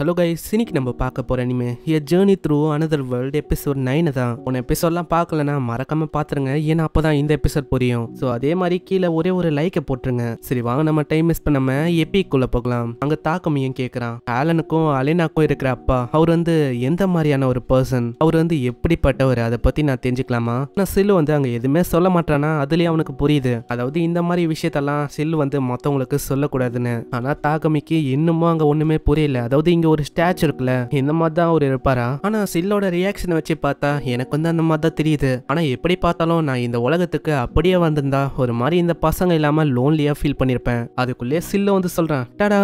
hello guys சினிக்கு நம்ம பார்க்க போகிற இனிமே a journey through another world episode nine தான் உன் எபிசோட்லாம் பார்க்கலனா மறக்காம பார்த்துருங்க ஏன்னா அப்போ தான் இந்த எபிசோட் புரியும் ஸோ அதே மாதிரி கீழே ஒரே ஒரு லைக்கை போட்டுருங்க சரி வாங்க நம்ம டைம் மிஸ் பண்ணாம எப்பிக்குள்ளே போகலாம் அங்கே தாக்கமையும் கேட்குறான் ஆலனுக்கும் அலினாக்கும் இருக்கிற அப்பா அவர் வந்து எந்த மாதிரியான ஒரு பர்சன் அவர் வந்து எப்படிப்பட்டவர் அதை பற்றி நான் தெரிஞ்சுக்கலாமா ஆனால் சில்லு வந்து அங்கே எதுவுமே சொல்ல மாட்டேன்னா அதுலேயே அவனுக்கு புரியுது அதாவது இந்த மாதிரி விஷயத்தெல்லாம் சில்லு வந்து மற்றவங்களுக்கு சொல்லக்கூடாதுன்னு ஆனால் தாக்கமிக்கு இன்னமும் அங்கே ஒன்றுமே புரியல அதாவது இங்க ஒரு ஸ்டாச்சு இருக்குல்ல இந்த மாதிரி தான் அவர் இருப்பாரா ஆனா சில்லோட ரியாக்ஷனை வச்சு பார்த்தா எனக்கு வந்து அந்த மாதிரி தான் தெரியுது ஆனா எப்படி பார்த்தாலும் நான் இந்த உலகத்துக்கு அப்படியே வந்திருந்தா ஒரு மாதிரி இந்த பசங்க இல்லாம லோன்லியா ஃபீல் பண்ணிருப்பேன் அதுக்குள்ளே சில்ல வந்து சொல்றான் டாடா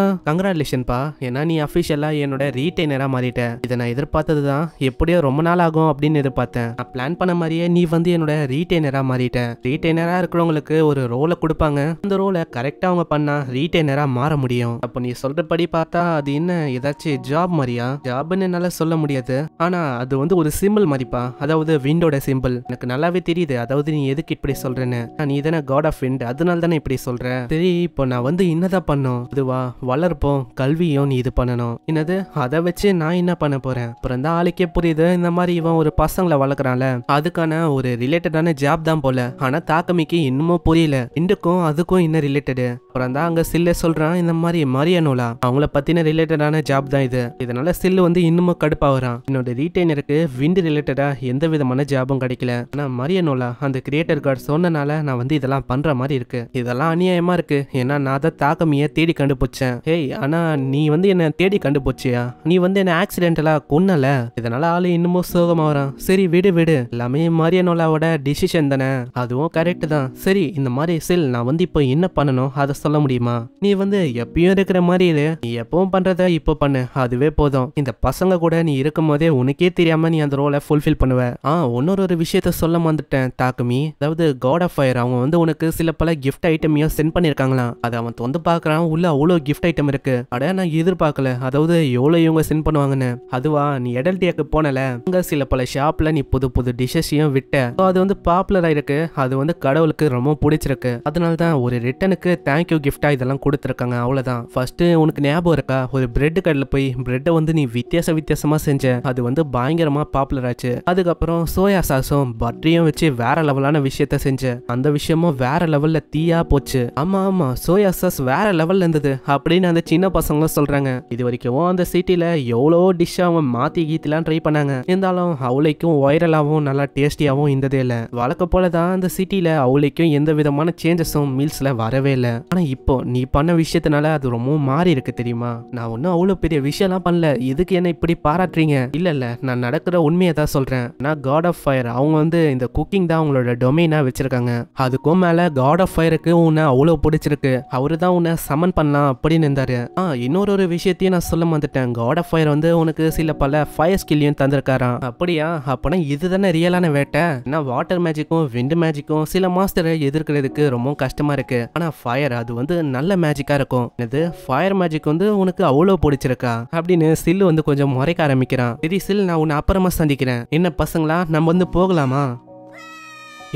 பா ஏன்னா நீ அபிஷியலா என்னோட ரீடைனரா மாறிட்ட இதை நான் எதிர்பார்த்தது தான் எப்படியோ ரொம்ப நாள் ஆகும் அப்படின்னு எதிர்பார்த்தேன் நான் பிளான் பண்ண மாதிரியே நீ வந்து என்னோட ரீடைனரா மாறிட்ட ரீடைனரா இருக்கிறவங்களுக்கு ஒரு ரோலை கொடுப்பாங்க அந்த ரோலை கரெக்டா அவங்க பண்ணா ரீடைனரா மாற முடியும் அப்போ நீ சொல்றபடி பார்த்தா அது என்ன ஏதாச்சும் ஆச்சு ஜாப் மாதிரியா ஜாப்னு என்னால சொல்ல முடியாது ஆனா அது வந்து ஒரு சிம்பிள் மாதிரிப்பா அதாவது விண்டோட சிம்பிள் எனக்கு நல்லாவே தெரியுது அதாவது நீ எதுக்கு இப்படி சொல்றேன்னு நீ தானே காட் ஆஃப் விண்ட் அதனால தானே இப்படி சொல்றேன் சரி இப்போ நான் வந்து என்னதான் பண்ணும் இதுவா வளர்ப்போம் கல்வியும் நீ இது பண்ணணும் என்னது அதை வச்சு நான் என்ன பண்ண போறேன் அப்புறம் தான் ஆளுக்கே புரியுது இந்த மாதிரி இவன் ஒரு பசங்களை வளர்க்குறான்ல அதுக்கான ஒரு ரிலேட்டடான ஜாப் தான் போல ஆனா தாக்கமிக்கு இன்னமும் புரியல இண்டுக்கும் அதுக்கும் என்ன ரிலேட்டடு அப்புறம் தான் அங்க சில்ல சொல்றான் இந்த மாதிரி மரியனோலா அவங்கள பத்தின ரிலேட்டடான ஜாப் தான் தான் இது இதனால சில்லு வந்து இன்னமும் கடுப்பாகிறான் என்னோட ரீட்டைனருக்கு விண்டு ரிலேட்டடாக எந்த விதமான ஜாபும் கிடைக்கல ஆனால் மரியனோலா அந்த கிரியேட்டர் கார்டு சொன்னனால நான் வந்து இதெல்லாம் பண்ணுற மாதிரி இருக்கு இதெல்லாம் அநியாயமா இருக்கு ஏன்னா நான் தான் தாக்கமியை தேடி கண்டுபிடிச்சேன் ஹேய் ஆனால் நீ வந்து என்னை தேடி கண்டுபிடிச்சியா நீ வந்து என்ன ஆக்சிடென்டலாக கொன்னல இதனால ஆளு இன்னமும் சோகமாகறான் சரி விடு விடு எல்லாமே மரியனோலாவோட டிசிஷன் தானே அதுவும் கரெக்ட் தான் சரி இந்த மாதிரி சில் நான் வந்து இப்போ என்ன பண்ணணும் அதை சொல்ல முடியுமா நீ வந்து எப்பயும் இருக்கிற மாதிரி இரு நீ எப்பவும் பண்றத இப்போ பண்ணு அதுவே போதும் இந்த பசங்க கூட நீ இருக்கும் போதே உனக்கே தெரியாம நீ அந்த ரோலை ஃபுல்ஃபில் பண்ணுவ ஆ ஒன்னொரு ஒரு விஷயத்த சொல்ல வந்துட்டேன் தாக்குமி அதாவது காட் ஆஃப் ஃபயர் அவங்க வந்து உனக்கு சில பல கிஃப்ட் ஐட்டமையும் சென்ட் பண்ணிருக்காங்களாம் அதை அவன் தொந்து பாக்குறான் உள்ள அவ்வளோ கிஃப்ட் ஐட்டம் இருக்கு அட நான் எதிர்பார்க்கல அதாவது எவ்வளோ இவங்க சென்ட் பண்ணுவாங்கன்னு அதுவா நீ எடல்டியாக்கு போனல அங்க சில பல ஷாப்ல நீ புது புது டிஷஸையும் விட்ட அது வந்து பாப்புலர் ஆயிருக்கு அது வந்து கடவுளுக்கு ரொம்ப பிடிச்சிருக்கு அதனால தான் ஒரு ரிட்டனுக்கு தேங்க்யூ கிஃப்டா இதெல்லாம் கொடுத்துருக்காங்க அவ்வளோதான் ஃபர்ஸ்ட் உனக்கு ஞாபகம் இருக்கா ஒரு பிரெட் கடையில் போய் போய் பிரெட்டை வந்து நீ வித்தியாச வித்தியாசமா செஞ்ச அது வந்து பயங்கரமாக பாப்புலர் ஆச்சு அதுக்கப்புறம் சோயா சாஸும் பட்டரியும் வச்சு வேற லெவலான விஷயத்த செஞ்ச அந்த விஷயமும் வேற லெவலில் தீயா போச்சு ஆமா ஆமா சோயா சாஸ் வேற லெவலில் இருந்தது அப்படின்னு அந்த சின்ன பசங்களும் சொல்றாங்க இது வரைக்கும் அந்த சிட்டில எவ்வளோ டிஷ் அவங்க மாற்றி கீத்திலாம் ட்ரை பண்ணாங்க இருந்தாலும் அவளைக்கும் வைரலாவும் நல்லா டேஸ்டியாவும் இருந்ததே இல்லை வழக்க போல தான் அந்த சிட்டில அவளைக்கும் எந்த விதமான சேஞ்சஸும் மீல்ஸ்ல வரவே இல்லை ஆனால் இப்போ நீ பண்ண விஷயத்தினால அது ரொம்பவும் மாறி இருக்கு தெரியுமா நான் ஒன்னும் அவ்வளோ பெரிய விஷயம்லாம் பண்ணல எதுக்கு என்ன இப்படி பாராட்டுறீங்க இல்ல இல்ல நான் நடக்கிற உண்மையை தான் சொல்றேன் நான் காட் ஆஃப் ஃபயர் அவங்க வந்து இந்த குக்கிங் தான் அவங்களோட டொமைனா வச்சிருக்காங்க அதுக்கும் மேல காட் ஆஃப் ஃபயருக்கு உன்னை அவ்வளோ பிடிச்சிருக்கு அவரு தான் உன்னை சமன் பண்ணலாம் அப்படின்னு இருந்தாரு ஆ இன்னொரு ஒரு விஷயத்தையும் நான் சொல்ல வந்துட்டேன் காட் ஆஃப் ஃபயர் வந்து உனக்கு சில பல ஃபயர் ஸ்கில்லையும் தந்திருக்காராம் அப்படியா அப்பனா இதுதானே ரியலான வேட்டை ஏன்னா வாட்டர் மேஜிக்கும் விண்டு மேஜிக்கும் சில மாஸ்டரை எதிர்க்கிறதுக்கு ரொம்ப கஷ்டமா இருக்கு ஆனா ஃபயர் அது வந்து நல்ல மேஜிக்கா இருக்கும் இது ஃபயர் மேஜிக் வந்து உனக்கு அவ்வளோ பிடிச்சிருக்கா அப்படின்னு சில்லு வந்து கொஞ்சம் முறைக்க ஆரம்பிக்கிறான் சரி சில் நான் உன்னை அப்புறமா சந்திக்கிறேன் என்ன பசங்களா நம்ம வந்து போகலாமா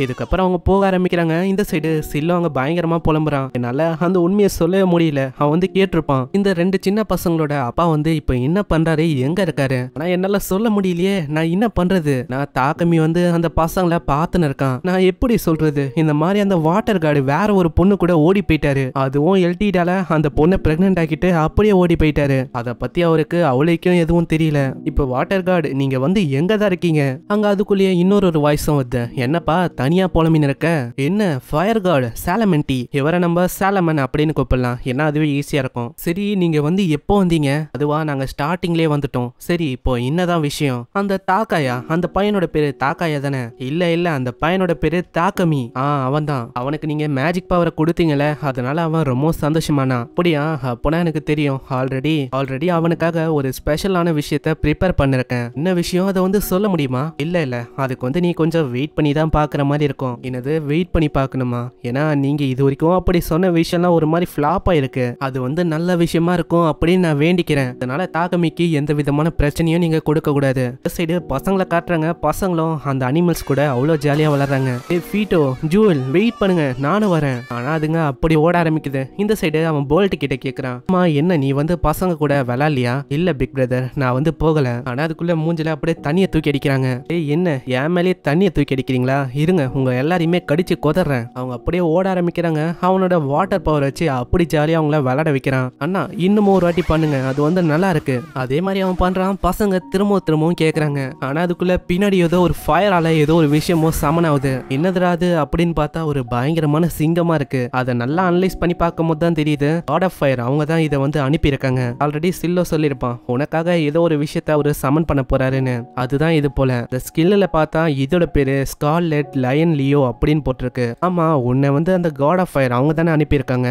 இதுக்கப்புறம் அவங்க போக ஆரம்பிக்கிறாங்க இந்த சைடு சில்லு அவங்க பயங்கரமா புலம்புறான் என்னால அந்த உண்மையை சொல்லவே முடியல அவன் வந்து கேட்டிருப்பான் இந்த ரெண்டு சின்ன பசங்களோட அப்பா வந்து இப்ப என்ன பண்றாரு எங்க இருக்காரு ஆனா என்னால சொல்ல முடியலையே நான் என்ன பண்றது நான் தாக்கமி வந்து அந்த பசங்களை பார்த்துன்னு இருக்கான் நான் எப்படி சொல்றது இந்த மாதிரி அந்த வாட்டர் கார்டு வேற ஒரு பொண்ணு கூட ஓடி போயிட்டாரு அதுவும் எல்டிடால அந்த பொண்ணை பிரெக்னென்ட் ஆக்கிட்டு அப்படியே ஓடி போயிட்டாரு அதை பத்தி அவருக்கு அவளைக்கும் எதுவும் தெரியல இப்ப வாட்டர் கார்டு நீங்க வந்து எங்க தான் இருக்கீங்க அங்க அதுக்குள்ளேயே இன்னொரு ஒரு வாய்ஸும் வருது என்னப்பா தனியா போலமின் இருக்க என்ன ஃபயர் கார்டு சேலமன் டி இவரை நம்ம சேலமன் அப்படின்னு கூப்பிடலாம் ஏன்னா அதுவே ஈஸியா இருக்கும் சரி நீங்க வந்து எப்போ வந்தீங்க அதுவா நாங்க ஸ்டார்டிங்லயே வந்துட்டோம் சரி இப்போ என்னதான் விஷயம் அந்த தாக்காயா அந்த பையனோட பேரு தாக்காயா தானே இல்ல இல்ல அந்த பையனோட பேரு தாக்கமி ஆ அவன் தான் அவனுக்கு நீங்க மேஜிக் பவரை கொடுத்தீங்கல்ல அதனால அவன் ரொம்ப சந்தோஷமானா அப்படியா அப்போனா எனக்கு தெரியும் ஆல்ரெடி ஆல்ரெடி அவனுக்காக ஒரு ஸ்பெஷலான விஷயத்த ப்ரிப்பேர் பண்ணிருக்கேன் என்ன விஷயம் அதை வந்து சொல்ல முடியுமா இல்ல இல்ல அதுக்கு வந்து நீ கொஞ்சம் வெயிட் பண்ணி தான் பாக்குற மாதிரி இருக்கும் என்னது வெயிட் பண்ணி பார்க்கணுமா ஏன்னா நீங்க இது வரைக்கும் அப்படி சொன்ன விஷயம்லாம் ஒரு மாதிரி ஃப்ளாப் ஆயிருக்கு அது வந்து நல்ல விஷயமா இருக்கும் அப்படின்னு நான் வேண்டிக்கிறேன் அதனால தாகமிக்கு எந்த விதமான பிரச்சனையும் கொடுக்க கொடுக்கக்கூடாது சைடு பசங்களை காட்டுறாங்க பசங்களும் அந்த அனிமல்ஸ் கூட அவ்வளவு ஜாலியாக வளர்றாங்க ஃபீட்டோ ஜூவல் வெயிட் பண்ணுங்க நானும் வரேன் ஆனா அதுங்க அப்படி ஓட ஆரம்பிக்குது இந்த சைடு அவன் போல்ட் கிட்ட கேட்குறான் அம்மா என்ன நீ வந்து பசங்க கூட விளாட்லையா இல்லை பிக் பிரதர் நான் வந்து போகலை ஆனா அதுக்குள்ள மூஞ்சில அப்படியே தண்ணியை தூக்கி அடிக்கிறாங்க ஏய் என்ன என் மேலேயே தண்ணியை தூக்கி அடிக்கிறீங்களா இருங்க உங்கள் எல்லாரையுமே கடிச்சு கொதறேன் அவங்க அப்படியே ஓட ஆரம்பிக்கிறாங்க அவனோட வாட்டர் பவர் வச்சு அப்படி ஜாலியாக அவங்கள விளாட வைக்கிறான் அண்ணா இன்னமும் ஒரு வாட்டி பண்ணுங்க அது வந்து நல்லா இருக்கு அதே மாதிரி அவன் பண்ணுறான் பசங்க திரும்ப திரும்பவும் கேட்குறாங்க ஆனால் அதுக்குள்ளே பின்னாடி ஏதோ ஒரு ஃபயரால் ஏதோ ஒரு விஷயமோ சமன் ஆகுது என்னதுராது அப்படின்னு பார்த்தா ஒரு பயங்கரமான சிங்கமாக இருக்கு அதை நல்லா அனலைஸ் பண்ணி பார்க்கும் போது தான் தெரியுது காட் ஆஃப் ஃபயர் அவங்க தான் இதை வந்து அனுப்பியிருக்காங்க ஆல்ரெடி சில்லோ சொல்லியிருப்பான் உனக்காக ஏதோ ஒரு விஷயத்த அவர் சமன் பண்ண போறாருன்னு அதுதான் இது போல இந்த ஸ்கில்லில் பார்த்தா இதோட பேர் ஸ்கார்லெட் லயன் லியோ அப்படின்னு போட்டிருக்கு ஆமா உன்னை வந்து அந்த காட் ஆஃப் ஃபயர் அவங்க தானே அனுப்பியிருக்காங்க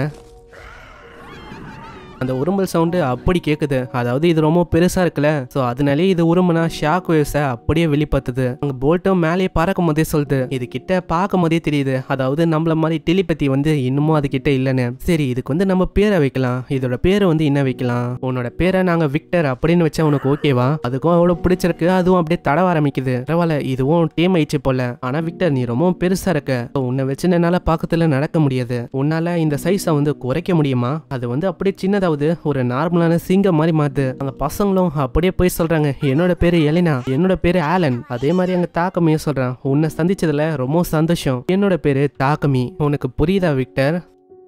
அந்த உருமல் சவுண்டு அப்படி கேட்குது அதாவது இது ரொம்ப பெருசா இருக்குல்ல ஸோ அதனாலே இது உருமனா ஷாக் வேவ்ஸ அப்படியே வெளிப்படுத்துது அங்க போல்ட்டும் மேலேயே பறக்கும் போதே சொல்லுது இது கிட்ட பார்க்கும் போதே தெரியுது அதாவது நம்மள மாதிரி டெலிபதி வந்து இன்னமும் அது கிட்ட இல்லைன்னு சரி இதுக்கு வந்து நம்ம பேரை வைக்கலாம் இதோட பேரை வந்து என்ன வைக்கலாம் உன்னோட பேரை நாங்க விக்டர் அப்படின்னு வச்சா உனக்கு ஓகேவா அதுக்கும் அவ்வளோ பிடிச்சிருக்கு அதுவும் அப்படியே தடவ ஆரம்பிக்குது பரவாயில்ல இதுவும் டீம் ஆயிடுச்சு போல ஆனால் விக்டர் நீ ரொம்ப பெருசாக இருக்க உன்னை வச்சு என்னால் பக்கத்தில் நடக்க முடியாது உன்னால் இந்த சைஸை வந்து குறைக்க முடியுமா அது வந்து அப்படியே சின்னதாக ரெண்டாவது ஒரு நார்மலான சிங்க மாதிரி மாத்து அந்த பசங்களும் அப்படியே போய் சொல்றாங்க என்னோட பேரு எலினா என்னோட பேரு ஆலன் அதே மாதிரி அங்க தாக்கமியும் சொல்றான் உன்னை சந்திச்சதுல ரொம்ப சந்தோஷம் என்னோட பேரு தாக்கமி உனக்கு புரியுதா விக்டர்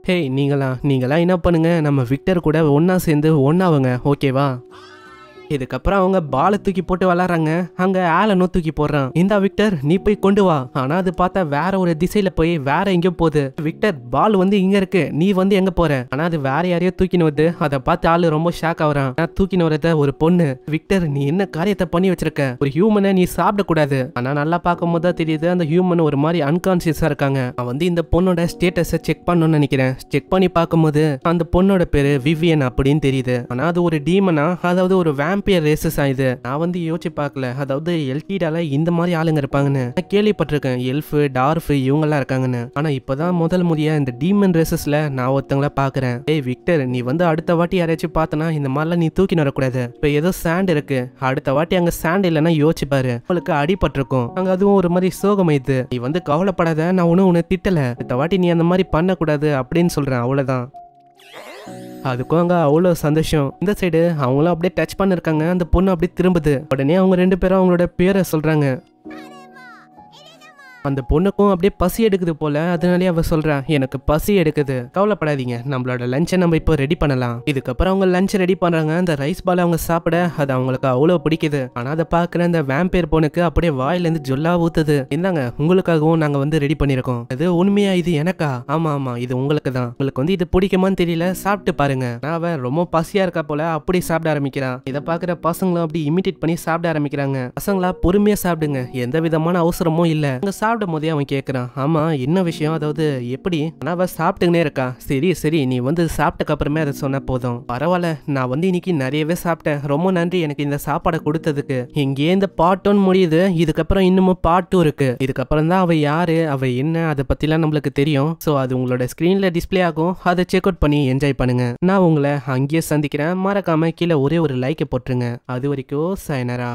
ஹேய் நீங்களா நீங்களா என்ன பண்ணுங்க நம்ம விக்டர் கூட ஒன்னா சேர்ந்து ஒன்னாவுங்க ஓகேவா இதுக்கப்புறம் அவங்க பால தூக்கி போட்டு விளாட்றாங்க அங்க ஆலனும் தூக்கி போடுறான் இந்தா விக்டர் நீ போய் கொண்டு வா ஆனா அது பார்த்தா வேற ஒரு திசையில போய் வேற எங்கேயோ போகுது விக்டர் பால் வந்து இங்க இருக்கு நீ வந்து எங்க போற ஆனா அது வேற யாரையோ தூக்கின்னு வருது அதை பார்த்து ஆளு ரொம்ப ஷாக் ஆகுறான் நான் தூக்கினு வரத ஒரு பொண்ணு விக்டர் நீ என்ன காரியத்தை பண்ணி வச்சிருக்க ஒரு ஹியூமனை நீ சாப்பிடக்கூடாது ஆனா நல்லா பார்க்கும் போது தெரியுது அந்த ஹியூமன் ஒரு மாதிரி அன்கான்சியஸா இருக்காங்க நான் வந்து இந்த பொண்ணோட ஸ்டேட்டஸை செக் பண்ணணும்னு நினைக்கிறேன் செக் பண்ணி பார்க்கும்போது அந்த பொண்ணோட பேரு விவியன் அப்படின்னு தெரியுது ஆனா அது ஒரு டீமனா அதாவது ஒரு வேம் சாம்பியன் ரேசஸ் ஆயுது நான் வந்து யோசிச்சு பார்க்கல அதாவது எல்டிடால இந்த மாதிரி ஆளுங்க இருப்பாங்கன்னு நான் கேள்விப்பட்டிருக்கேன் எல்ஃபு டார்ஃப் இவங்கெல்லாம் இருக்காங்கன்னு ஆனா இப்பதான் முதல் முறையா இந்த டீமன் ரேசஸ்ல நான் ஒருத்தங்கள பாக்குறேன் ஏய் விக்டர் நீ வந்து அடுத்த வாட்டி யாரையாச்சும் பார்த்தனா இந்த மாதிரிலாம் நீ தூக்கி வரக்கூடாது இப்ப ஏதோ சாண்ட் இருக்கு அடுத்த வாட்டி அங்க சாண்ட் இல்லைன்னா யோசிச்சு பாரு உங்களுக்கு அடிபட்டிருக்கும் அங்க அதுவும் ஒரு மாதிரி சோகமைத்து நீ வந்து கவலைப்படாத நான் ஒன்னும் உன்னை திட்டல அடுத்த வாட்டி நீ அந்த மாதிரி பண்ணக்கூடாது அப்படின்னு சொல்றேன் அவ்வளவுதான் அதுக்கும் அங்கே அவ்வளோ சந்தோஷம் இந்த சைடு அவங்களும் அப்படியே டச் பண்ணிருக்காங்க அந்த பொண்ணு அப்படியே திரும்புது உடனே அவங்க ரெண்டு பேரும் அவங்களோட பேரை சொல்கிறாங்க அந்த பொண்ணுக்கும் அப்படியே பசி எடுக்குது போல அதனாலே அவ சொல்றான் எனக்கு பசி எடுக்குது கவலைப்படாதீங்க நம்மளோட லஞ்சை நம்ம இப்போ ரெடி பண்ணலாம் இதுக்கப்புறம் அவங்க லஞ்ச் ரெடி பண்றாங்க அந்த ரைஸ் பால் அவங்க சாப்பிட அது அவங்களுக்கு அவ்வளவு பிடிக்குது ஆனா அதை பாக்குற அந்த வேம்பேர் பொண்ணுக்கு அப்படியே இருந்து ஜொல்லா ஊத்துது இந்தாங்க உங்களுக்காகவும் நாங்க வந்து ரெடி பண்ணிருக்கோம் இது உண்மையா இது எனக்கா ஆமா ஆமா இது உங்களுக்கு தான் உங்களுக்கு வந்து இது பிடிக்குமான்னு தெரியல சாப்பிட்டு பாருங்க நான் அவன் ரொம்ப பசியா இருக்கா போல அப்படி சாப்பிட ஆரம்பிக்கிறான் இதை பாக்குற பசங்களும் அப்படி இமிட்டேட் பண்ணி சாப்பிட ஆரம்பிக்கிறாங்க பசங்களா பொறுமையா சாப்பிடுங்க எந்த விதமான அவசரமும் இல்ல அங்க சாப்பிடும் போதே அவன் கேட்குறான் ஆமாம் என்ன விஷயம் அதாவது எப்படி ஆனால் அவள் சாப்பிட்டுக்கினே இருக்கா சரி சரி நீ வந்து சாப்பிட்டக்கப்புறமே அதை சொன்ன போதும் பரவாயில்ல நான் வந்து இன்னைக்கு நிறையவே சாப்பிட்டேன் ரொம்ப நன்றி எனக்கு இந்த சாப்பாடை கொடுத்ததுக்கு இங்கே இந்த பாட்டோன்னு முடியுது இதுக்கப்புறம் இன்னமும் பாட்டும் இருக்கு இதுக்கப்புறம் தான் அவள் யாரு அவள் என்ன அதை பற்றிலாம் நம்மளுக்கு தெரியும் ஸோ அது உங்களோட ஸ்க்ரீனில் டிஸ்பிளே ஆகும் அதை செக் அவுட் பண்ணி என்ஜாய் பண்ணுங்க நான் உங்களை அங்கேயே சந்திக்கிறேன் மறக்காம கீழே ஒரே ஒரு லைக்கை போட்டுருங்க அது வரைக்கும் சைனரா